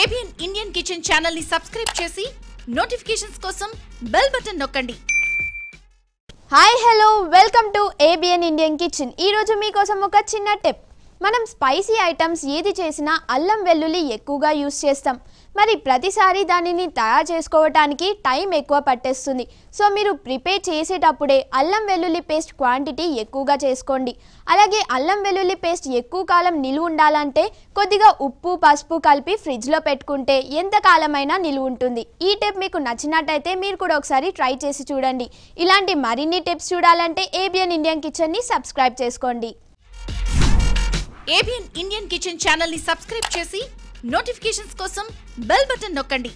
ABN Indian kitchen channel ని subscribe చేసి notifications కోసం బెల్ బటన్ నొక్కండి hi hello welcome to ABN Indian kitchen ఈరోజు మీకోసం ఒక చిన్న టిప్ మనం స్పైసీ ఐటమ్స్ ఏది చేసినా అల్లం వెల్లుల్లి ఎక్కువగా యూస్ చేస్తాం మరి ప్రతిసారి దానిని తయారు చేసుకోవటానికి టైం ఎక్కువ పట్టేస్తుంది సో మీరు ప్రిపేర్ చేసేటప్పుడే అల్లం వెల్లుల్లి పేస్ట్ క్వాంటిటీ ఎక్కువగా చేసుకోండి అలాగే అల్లం వెల్లుల్లి పేస్ట్ ఎక్కువ కాలం నిలువ ఉండాలంటే కొద్దిగా ఉప్పు పసుపు కలిపి ఫ్రిడ్జ్లో పెట్టుకుంటే ఎంతకాలమైనా నిలువ ఉంటుంది ఈ టిప్ మీకు నచ్చినట్టయితే మీరు కూడా ఒకసారి ట్రై చేసి చూడండి ఇలాంటి మరిన్ని టిప్స్ చూడాలంటే ఏబిఎన్ ఇండియన్ కిచెన్ని సబ్స్క్రైబ్ చేసుకోండి ఏబిఎన్ ఇండియన్ కిచెన్ ఛానల్ ని సబ్స్క్రైబ్ చేసి నోటిఫికేషన్స్ కోసం బెల్ బటన్ నొక్కండి